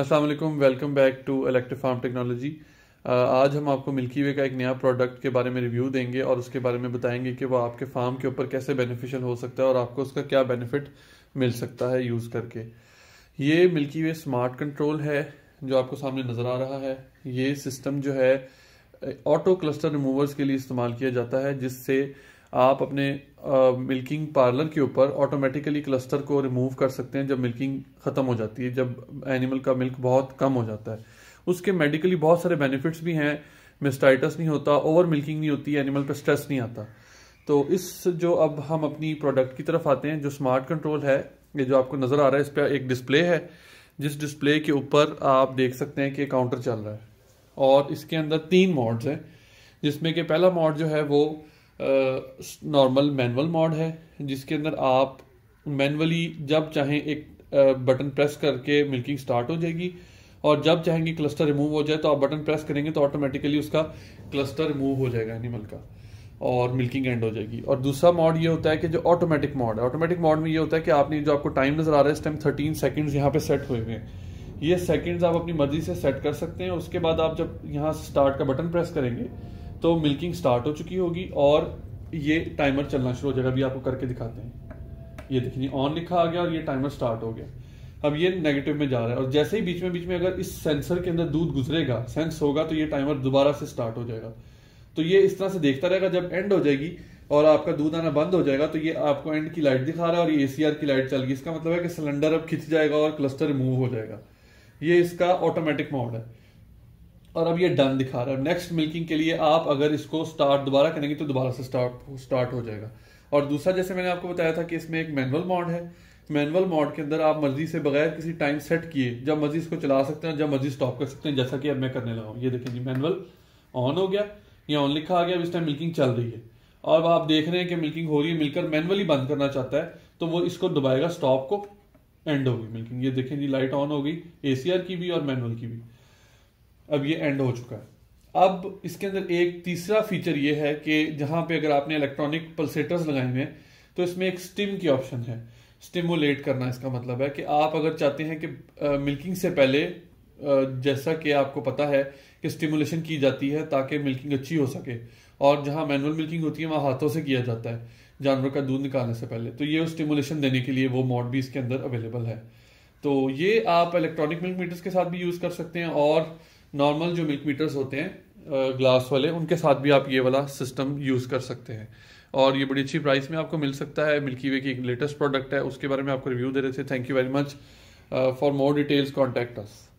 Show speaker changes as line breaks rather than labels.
Aslam welcome back to electric farm technology आज हम आपको मिल्की वे का एक नया प्रोडक्ट के बारे में रिव्यू देंगे और उसके बारे में बताएंगे कि वो आपके फार्म के ऊपर कैसे बेनिफिशियल हो सकता है और आपको उसका क्या बेनिफिट मिल सकता है यूज़ करके ये मिल्की वे स्मार्ट कंट्रोल है जो आपको सामने नज़र आ रहा है ये सिस्टम जो है ऑटो क्लस्टर रिमूवर्स के लिए इस्तेमाल किया जाता है जिससे आप अपने मिल्किंग पार्लर के ऊपर ऑटोमेटिकली क्लस्टर को रिमूव कर सकते हैं जब मिल्किंग ख़त्म हो जाती है जब एनिमल का मिल्क बहुत कम हो जाता है उसके मेडिकली बहुत सारे बेनिफिट्स भी हैं मिस्टाइटस नहीं होता ओवर मिल्किंग नहीं होती एनिमल पर स्ट्रेस नहीं आता तो इस जो अब हम अपनी प्रोडक्ट की तरफ आते हैं जो स्मार्ट कंट्रोल है ये जो आपको नज़र आ रहा है इस पर एक डिस्प्ले है जिस डिस्प्ले के ऊपर आप देख सकते हैं कि काउंटर चल रहा है और इसके अंदर तीन मॉड्स हैं जिसमें कि पहला मॉड जो है वो नॉर्मल मैनुअल मोड है जिसके अंदर आप मैनुअली जब चाहें एक बटन प्रेस करके मिल्किंग स्टार्ट हो जाएगी और जब चाहेंगे क्लस्टर रिमूव हो जाए तो आप बटन प्रेस करेंगे तो ऑटोमेटिकली उसका क्लस्टर रिमूव हो जाएगा एनिमल का और मिल्किंग एंड हो जाएगी और दूसरा मॉड ये होता है कि जो ऑटोमेटिक मॉड है ऑटोमेटिक मॉड में ये होता है कि आपने जो आपको टाइम नज़र आ रहा है इस टाइम थर्टीन सेकेंड्स यहाँ पे सेट हुए हुए हैं ये सेकेंड्स आप अपनी मर्जी से सेट कर सकते हैं उसके बाद आप जब यहाँ स्टार्ट का बटन प्रेस करेंगे तो मिल्किंग स्टार्ट हो चुकी होगी और ये टाइमर चलना शुरू हो जाएगा अभी आपको करके दिखाते हैं ये देखिए ऑन लिखा आ गया और ये टाइमर स्टार्ट हो गया अब ये नेगेटिव में जा रहा है और जैसे ही बीच में बीच में अगर इस सेंसर के अंदर दूध गुजरेगा सेंस होगा तो ये टाइमर दोबारा से स्टार्ट हो जाएगा तो ये इस तरह से देखता रहेगा जब एंड हो जाएगी और आपका दूध आना बंद हो जाएगा तो ये आपको एंड की लाइट दिखा रहा है और ये एसीआर की लाइट चल गई इसका मतलब है कि सिलेंडर अब खिंच जाएगा और क्लस्टर रिमूव हो जाएगा ये इसका ऑटोमेटिक मोड है और अब ये डन दिखा रहा है नेक्स्ट मिल्किंग के लिए आप अगर इसको स्टार्ट दोबारा करेंगे तो दोबारा से स्टार्ट स्टार्ट हो जाएगा और दूसरा जैसे मैंने आपको बताया था कि इसमें एक मैनुअल मॉड है मैनुअल मॉड के अंदर आप मर्जी से बगैर किसी टाइम सेट किए जब मर्जी इसको चला सकते हैं जब मर्जी स्टॉप कर सकते हैं जैसा कि अब मैं करने लगा हूँ ये देखें जी मैनुअल ऑन हो गया या ऑन लिखा आ गया अब इस टाइम मिल्किंग चल रही है अब आप देख रहे हैं कि मिल्किंग हो रही है मिलकर मैनुअली बंद करना चाहता है तो वो इसको दबाएगा स्टॉप को एंड होगी मिल्किंग ये देखें जी लाइट ऑन हो गई ए की भी और मैनुअल की भी अब ये एंड हो चुका है अब इसके अंदर एक तीसरा फीचर ये है कि जहां पे अगर आपने इलेक्ट्रॉनिक पल्सेटर्स लगाए हुए तो इसमें एक स्टिम की ऑप्शन है स्टिमुलेट करना इसका मतलब है कि आप अगर चाहते हैं कि मिल्किंग से पहले जैसा कि आपको पता है कि स्टिमुलेशन की जाती है ताकि मिल्किंग अच्छी हो सके और जहां मैनुअल मिल्किंग होती है वहां हाथों से किया जाता है जानवर का दूध निकालने से पहले तो ये स्टिमुलेशन देने के लिए वो मॉड भी इसके अंदर अवेलेबल है तो ये आप इलेक्ट्रॉनिक मिल्क मीटर्स के साथ भी यूज़ कर सकते हैं और नॉर्मल जो मिल्क मीटर्स होते हैं ग्लास वाले उनके साथ भी आप ये वाला सिस्टम यूज़ कर सकते हैं और ये बड़ी अच्छी प्राइस में आपको मिल सकता है मिल्की वे की एक लेटेस्ट प्रोडक्ट है उसके बारे में आपको रिव्यू दे रहे थे thank you very much for more details contact us